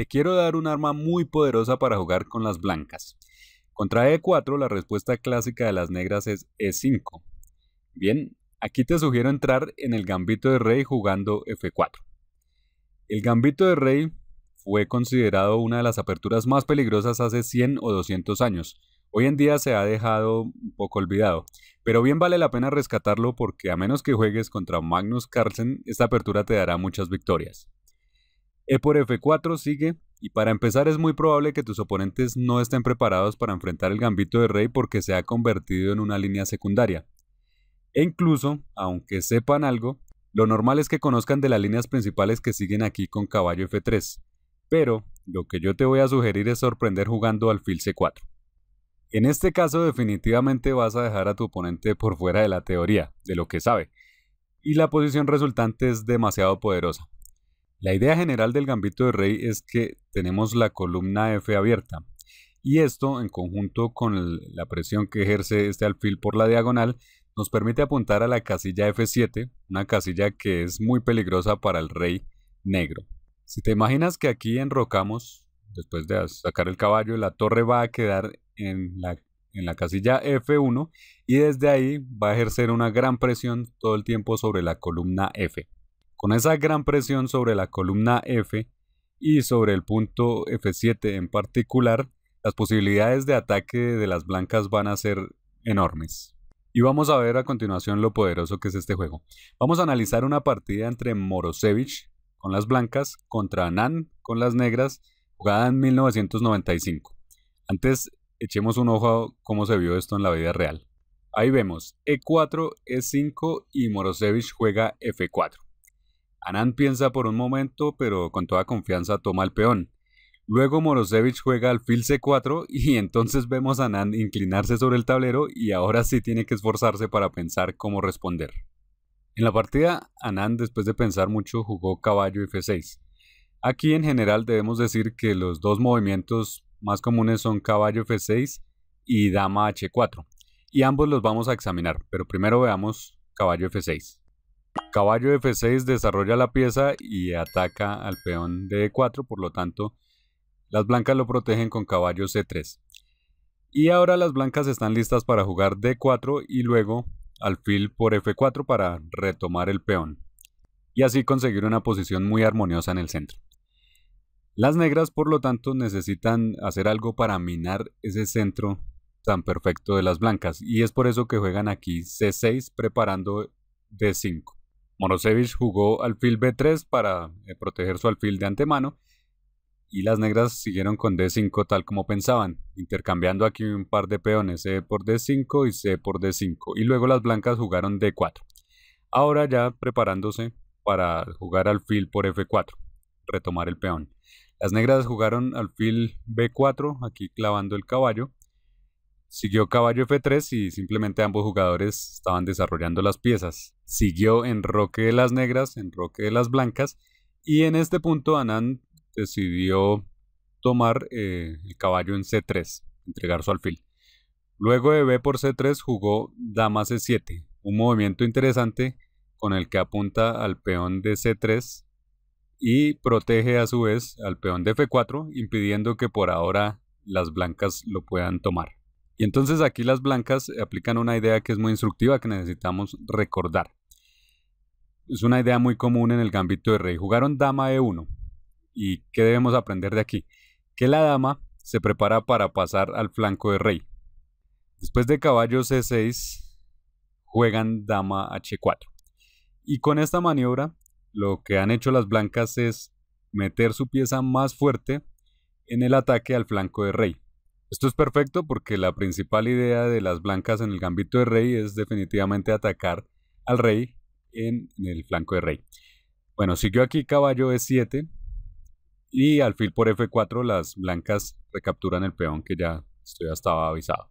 Te quiero dar un arma muy poderosa para jugar con las blancas. Contra E4 la respuesta clásica de las negras es E5. Bien, aquí te sugiero entrar en el gambito de rey jugando F4. El gambito de rey fue considerado una de las aperturas más peligrosas hace 100 o 200 años. Hoy en día se ha dejado un poco olvidado, pero bien vale la pena rescatarlo porque a menos que juegues contra Magnus Carlsen, esta apertura te dará muchas victorias. E por F4 sigue, y para empezar es muy probable que tus oponentes no estén preparados para enfrentar el gambito de rey porque se ha convertido en una línea secundaria. E incluso, aunque sepan algo, lo normal es que conozcan de las líneas principales que siguen aquí con caballo F3, pero lo que yo te voy a sugerir es sorprender jugando alfil C4. En este caso definitivamente vas a dejar a tu oponente por fuera de la teoría, de lo que sabe, y la posición resultante es demasiado poderosa, la idea general del gambito de rey es que tenemos la columna F abierta y esto en conjunto con la presión que ejerce este alfil por la diagonal nos permite apuntar a la casilla F7, una casilla que es muy peligrosa para el rey negro. Si te imaginas que aquí enrocamos, después de sacar el caballo, la torre va a quedar en la casilla F1 y desde ahí va a ejercer una gran presión todo el tiempo sobre la columna F. Con esa gran presión sobre la columna F y sobre el punto F7 en particular, las posibilidades de ataque de las blancas van a ser enormes. Y vamos a ver a continuación lo poderoso que es este juego. Vamos a analizar una partida entre Morosevich con las blancas contra Nan con las negras, jugada en 1995. Antes echemos un ojo a cómo se vio esto en la vida real. Ahí vemos E4, E5 y Morosevich juega F4. Anand piensa por un momento, pero con toda confianza toma el peón. Luego Morosevich juega alfil C4 y entonces vemos a Anand inclinarse sobre el tablero y ahora sí tiene que esforzarse para pensar cómo responder. En la partida, Anand después de pensar mucho jugó caballo F6. Aquí en general debemos decir que los dos movimientos más comunes son caballo F6 y dama H4, y ambos los vamos a examinar, pero primero veamos caballo F6. Caballo F6 desarrolla la pieza y ataca al peón de 4 e por lo tanto, las blancas lo protegen con caballo C3. Y ahora las blancas están listas para jugar D4 y luego alfil por F4 para retomar el peón y así conseguir una posición muy armoniosa en el centro. Las negras, por lo tanto, necesitan hacer algo para minar ese centro tan perfecto de las blancas y es por eso que juegan aquí C6 preparando D5. Morosevich jugó alfil B3 para eh, proteger su alfil de antemano y las negras siguieron con D5 tal como pensaban, intercambiando aquí un par de peones C por D5 y C por D5 y luego las blancas jugaron D4. Ahora ya preparándose para jugar alfil por F4, retomar el peón. Las negras jugaron alfil B4, aquí clavando el caballo, Siguió caballo F3 y simplemente ambos jugadores estaban desarrollando las piezas. Siguió en roque de las negras, en roque de las blancas y en este punto Anand decidió tomar eh, el caballo en C3, entregar su alfil. Luego de B por C3 jugó dama C7, un movimiento interesante con el que apunta al peón de C3 y protege a su vez al peón de F4, impidiendo que por ahora las blancas lo puedan tomar. Y entonces aquí las blancas aplican una idea que es muy instructiva que necesitamos recordar. Es una idea muy común en el gambito de rey. Jugaron dama e1. ¿Y qué debemos aprender de aquí? Que la dama se prepara para pasar al flanco de rey. Después de caballo c6, e juegan dama h4. Y con esta maniobra, lo que han hecho las blancas es meter su pieza más fuerte en el ataque al flanco de rey. Esto es perfecto porque la principal idea de las blancas en el gambito de rey es definitivamente atacar al rey en, el flanco de rey. Bueno, siguió aquí caballo e7 y alfil por f4 las blancas recapturan el peón que ya, estoy ya estaba avisado.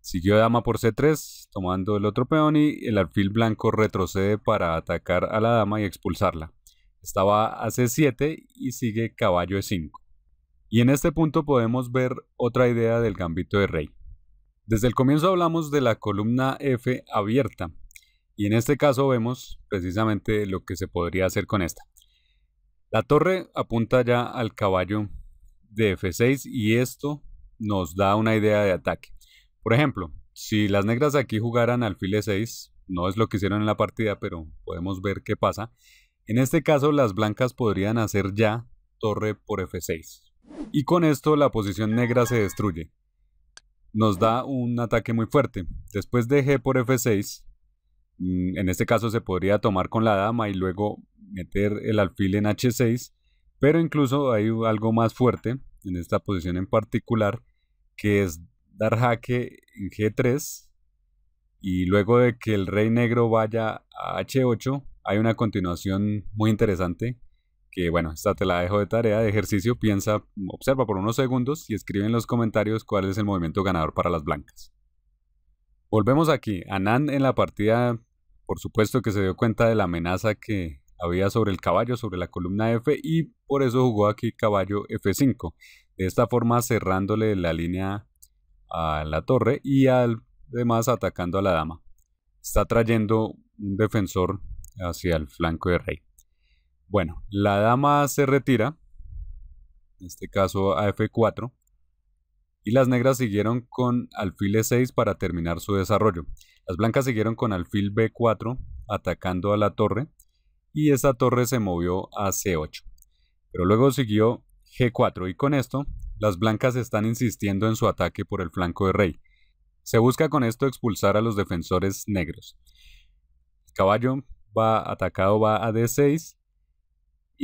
Siguió dama por c3 tomando el otro peón y el alfil blanco retrocede para atacar a la dama y expulsarla. Estaba a c7 y sigue caballo e5. Y en este punto podemos ver otra idea del gambito de rey. Desde el comienzo hablamos de la columna F abierta, y en este caso vemos precisamente lo que se podría hacer con esta. La torre apunta ya al caballo de F6 y esto nos da una idea de ataque. Por ejemplo, si las negras aquí jugaran alfil E6, no es lo que hicieron en la partida, pero podemos ver qué pasa. En este caso las blancas podrían hacer ya torre por F6, y con esto la posición negra se destruye. Nos da un ataque muy fuerte. Después de G por F6, mm, en este caso se podría tomar con la dama y luego meter el alfil en H6, pero incluso hay algo más fuerte en esta posición en particular, que es dar jaque en G3 y luego de que el rey negro vaya a H8, hay una continuación muy interesante que bueno, esta te la dejo de tarea de ejercicio, piensa, observa por unos segundos y escribe en los comentarios cuál es el movimiento ganador para las blancas. Volvemos aquí, Anand en la partida, por supuesto que se dio cuenta de la amenaza que había sobre el caballo, sobre la columna F y por eso jugó aquí caballo F5, de esta forma cerrándole la línea a la torre y además atacando a la dama. Está trayendo un defensor hacia el flanco de rey. Bueno, la dama se retira, en este caso a F4, y las negras siguieron con alfil E6 para terminar su desarrollo. Las blancas siguieron con alfil B4 atacando a la torre y esa torre se movió a C8. Pero luego siguió G4 y con esto las blancas están insistiendo en su ataque por el flanco de rey. Se busca con esto expulsar a los defensores negros. El caballo va atacado va a D6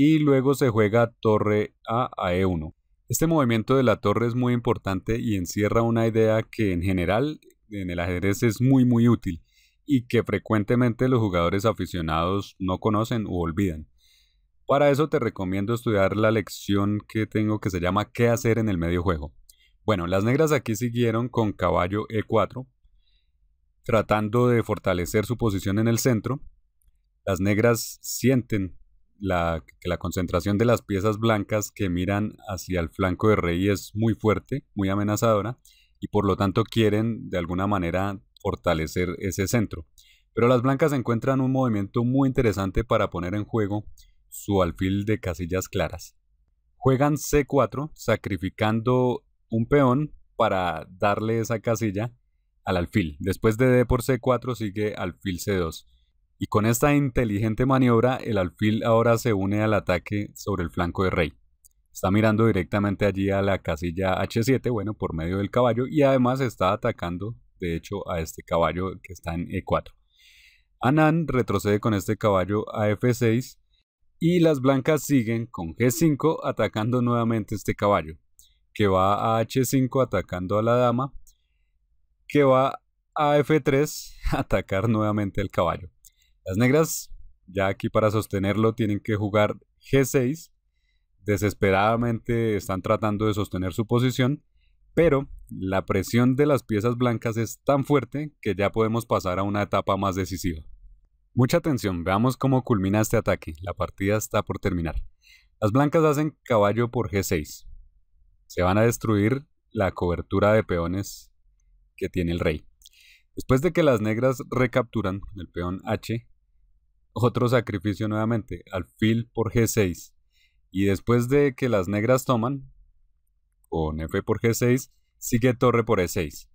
y luego se juega torre A a E1. Este movimiento de la torre es muy importante y encierra una idea que en general en el ajedrez es muy muy útil y que frecuentemente los jugadores aficionados no conocen u olvidan. Para eso te recomiendo estudiar la lección que tengo que se llama ¿Qué hacer en el medio juego? Bueno, las negras aquí siguieron con caballo E4, tratando de fortalecer su posición en el centro. Las negras sienten la, que la concentración de las piezas blancas que miran hacia el flanco de rey es muy fuerte, muy amenazadora, y por lo tanto quieren de alguna manera fortalecer ese centro. Pero las blancas encuentran un movimiento muy interesante para poner en juego su alfil de casillas claras. Juegan C4 sacrificando un peón para darle esa casilla al alfil. Después de D por C4 sigue alfil C2 y con esta inteligente maniobra el alfil ahora se une al ataque sobre el flanco de rey. Está mirando directamente allí a la casilla H7, bueno, por medio del caballo y además está atacando, de hecho, a este caballo que está en E4. Anand retrocede con este caballo a F6 y las blancas siguen con G5 atacando nuevamente este caballo, que va a H5 atacando a la dama, que va a F3 atacar nuevamente el caballo. Las negras, ya aquí para sostenerlo, tienen que jugar G6. Desesperadamente están tratando de sostener su posición, pero la presión de las piezas blancas es tan fuerte que ya podemos pasar a una etapa más decisiva. Mucha atención, veamos cómo culmina este ataque. La partida está por terminar. Las blancas hacen caballo por G6. Se van a destruir la cobertura de peones que tiene el rey. Después de que las negras recapturan el peón H, otro sacrificio nuevamente, alfil por G6. Y después de que las negras toman, con F por G6, sigue torre por E6.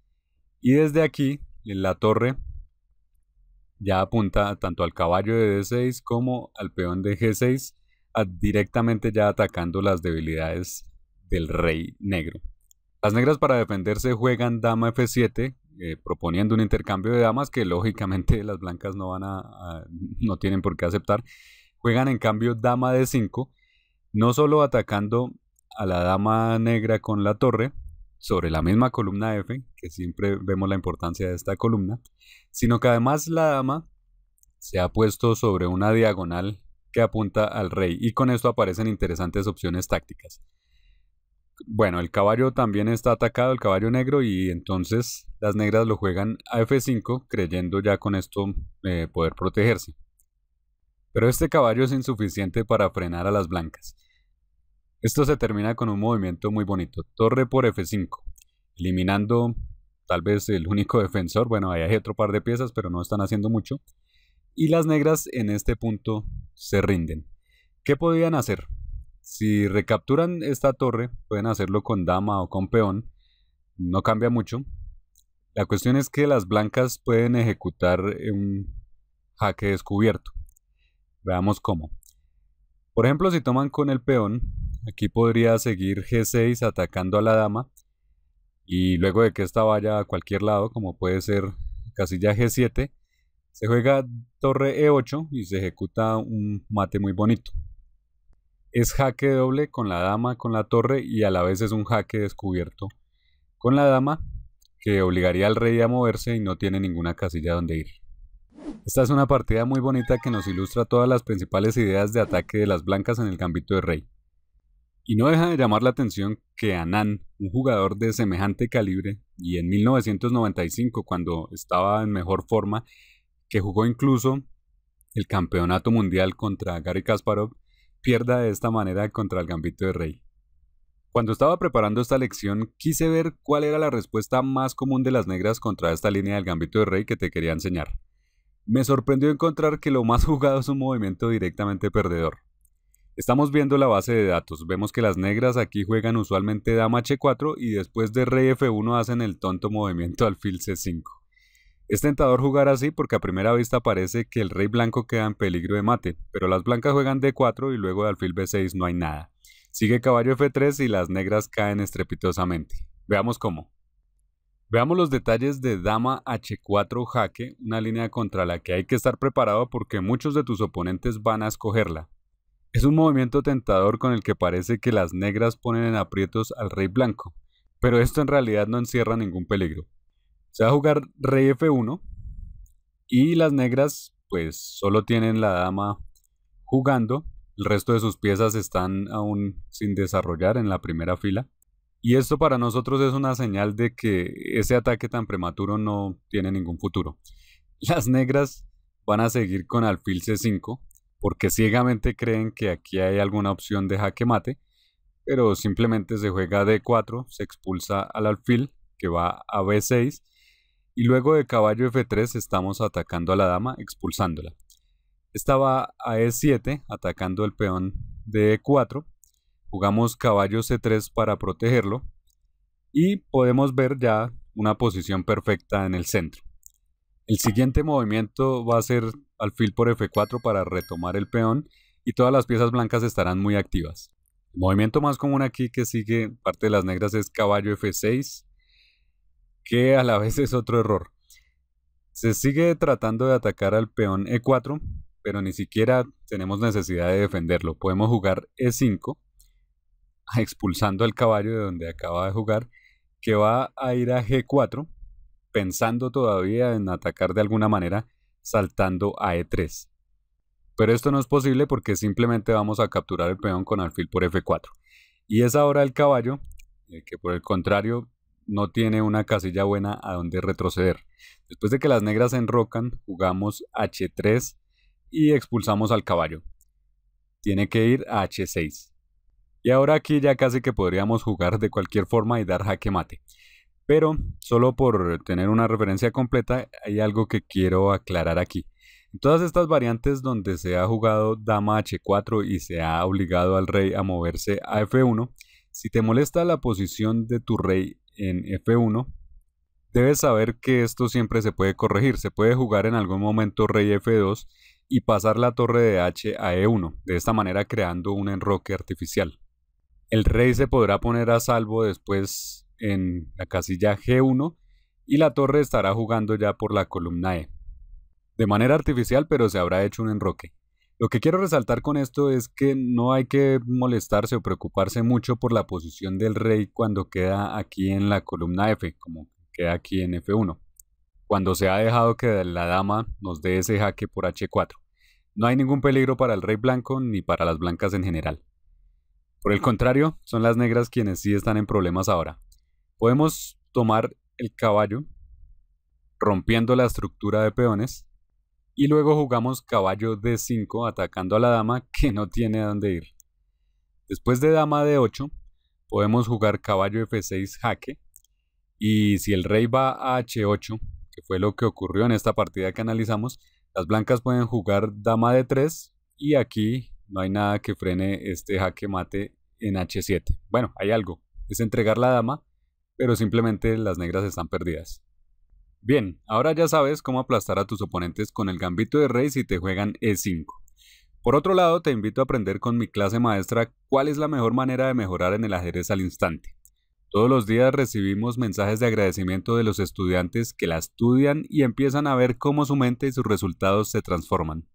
Y desde aquí, la torre ya apunta tanto al caballo de D6 como al peón de G6, directamente ya atacando las debilidades del rey negro. Las negras para defenderse juegan dama F7, eh, proponiendo un intercambio de damas que lógicamente las blancas no van a, no tienen por qué aceptar. Juegan en cambio dama de 5, no solo atacando a la dama negra con la torre sobre la misma columna F, que siempre vemos la importancia de esta columna, sino que además la dama se ha puesto sobre una diagonal que apunta al rey y con esto aparecen interesantes opciones tácticas bueno, el caballo también está atacado, el caballo negro, y entonces las negras lo juegan a F5, creyendo ya con esto eh, poder protegerse. Pero este caballo es insuficiente para frenar a las blancas. Esto se termina con un movimiento muy bonito, torre por F5, eliminando tal vez el único defensor, bueno, ahí hay otro par de piezas, pero no están haciendo mucho, y las negras en este punto se rinden. ¿Qué podían hacer? Si recapturan esta torre, pueden hacerlo con dama o con peón, no cambia mucho. La cuestión es que las blancas pueden ejecutar eh, un jaque descubierto. Veamos cómo. Por ejemplo, si toman con el peón, aquí podría seguir G6 atacando a la dama y luego de que esta vaya a cualquier lado, como puede ser casilla G7, se juega torre E8 y se ejecuta un mate muy bonito es jaque doble con la dama, con la torre y a la vez es un jaque descubierto con la dama que obligaría al rey a moverse y no tiene ninguna casilla donde ir. Esta es una partida muy bonita que nos ilustra todas las principales ideas de ataque de las blancas en el gambito de rey. Y no deja de llamar la atención que Anand, un jugador de semejante calibre, y en 1995 cuando estaba en mejor forma, que jugó incluso el campeonato mundial contra Gary Kasparov, pierda de esta manera contra el gambito de rey. Cuando estaba preparando esta lección, quise ver cuál era la respuesta más común de las negras contra esta línea del gambito de rey que te quería enseñar. Me sorprendió encontrar que lo más jugado es un movimiento directamente perdedor. Estamos viendo la base de datos, vemos que las negras aquí juegan usualmente dama h4 y después de rey f1 hacen el tonto movimiento alfil c5. Es tentador jugar así porque a primera vista parece que el rey blanco queda en peligro de mate, pero las blancas juegan d4 y luego de alfil b6 no hay nada. Sigue caballo f3 y las negras caen estrepitosamente. Veamos cómo. Veamos los detalles de dama h4 jaque, una línea contra la que hay que estar preparado porque muchos de tus oponentes van a escogerla. Es un movimiento tentador con el que parece que las negras ponen en aprietos al rey blanco, pero esto en realidad no encierra ningún peligro. Se va a jugar rey f1 y las negras pues solo tienen la dama jugando. El resto de sus piezas están aún sin desarrollar en la primera fila. Y esto para nosotros es una señal de que ese ataque tan prematuro no tiene ningún futuro. Las negras van a seguir con alfil c5 porque ciegamente creen que aquí hay alguna opción de jaque mate, pero simplemente se juega d4, se expulsa al alfil que va a b6 y luego de caballo F3 estamos atacando a la dama, expulsándola. Esta va a E7, atacando el peón de E4. Jugamos caballo C3 para protegerlo. Y podemos ver ya una posición perfecta en el centro. El siguiente movimiento va a ser alfil por F4 para retomar el peón y todas las piezas blancas estarán muy activas. El movimiento más común aquí que sigue parte de las negras es caballo F6, que a la vez es otro error. Se sigue tratando de atacar al peón E4, pero ni siquiera tenemos necesidad de defenderlo. Podemos jugar E5, ah, expulsando al caballo de donde acaba de jugar, que va a ir a G4, pensando todavía en atacar de alguna manera, saltando a E3. Pero esto no es posible porque simplemente vamos a capturar el peón con alfil por F4. Y es ahora el caballo, eh, que por el contrario no tiene una casilla buena a donde retroceder. Después de que las negras se enrocan, jugamos H3 y expulsamos al caballo. Tiene que ir a H6. Y ahora aquí ya casi que podríamos jugar de cualquier forma y dar jaque mate. Pero solo por tener una referencia completa hay algo que quiero aclarar aquí. En todas estas variantes donde se ha jugado dama H4 y se ha obligado al rey a moverse a F1, si te molesta la posición de tu rey en F1, debes saber que esto siempre se puede corregir. Se puede jugar en algún momento rey F2 y pasar la torre de H a E1, de esta manera creando un enroque artificial. El rey se podrá poner a salvo después en la casilla G1 y la torre estará jugando ya por la columna E. De manera artificial, pero se habrá hecho un enroque. Lo que quiero resaltar con esto es que no hay que molestarse o preocuparse mucho por la posición del rey cuando queda aquí en la columna F, como queda aquí en F1, cuando se ha dejado que la dama nos dé ese jaque por H4. No hay ningún peligro para el rey blanco ni para las blancas en general. Por el contrario, son las negras quienes sí están en problemas ahora. Podemos tomar el caballo rompiendo la estructura de peones y luego jugamos caballo d5 atacando a la dama que no tiene a dónde ir. Después de dama d8 podemos jugar caballo f6 jaque y si el rey va a h8, que fue lo que ocurrió en esta partida que analizamos, las blancas pueden jugar dama d3 y aquí no hay nada que frene este jaque mate en h7. Bueno, hay algo, es entregar la dama, pero simplemente las negras están perdidas. Bien, ahora ya sabes cómo aplastar a tus oponentes con el gambito de rey si te juegan E5. Por otro lado, te invito a aprender con mi clase maestra cuál es la mejor manera de mejorar en el ajedrez al instante. Todos los días recibimos mensajes de agradecimiento de los estudiantes que la estudian y empiezan a ver cómo su mente y sus resultados se transforman.